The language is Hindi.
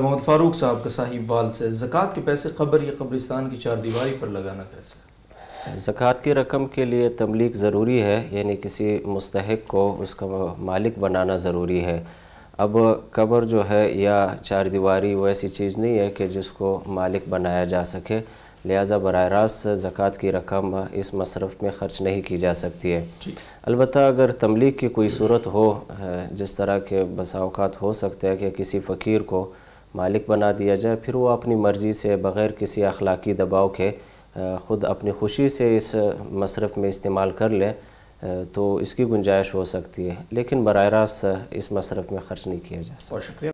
मोहम्मद फारूक साहब का वाल से ज़क़़त के पैसे खबर या कब्रिस्तान की चार दीवारी पर लगाना कैसे ज़क़़त की रकम के लिए तमलीक ज़रूरी है यानी किसी मुस्तक को उसका मालिक बनाना ज़रूरी है अब कब्र जो है या चार दीवारी वो ऐसी चीज़ नहीं है कि जिसको मालिक बनाया जा सके लिहाजा बर रास्त ज़क़़त की रकम इस मसरफ़ में ख़र्च नहीं की जा सकती है अलबत् अगर तमलीक की कोई सूरत हो जिस तरह के बसाओक़ात हो सकते हैं कि किसी फ़कीर को مالک بنا دیا جائے پھر وہ اپنی مرضی سے بغیر کسی اخلاقی دباؤ کے خود اپنی خوشی سے اس مصرف میں استعمال کر لیں تو اس کی گنجائش ہو سکتی ہے لیکن براہ راست اس مصرف میں خرچ نہیں کیا جائے سکتا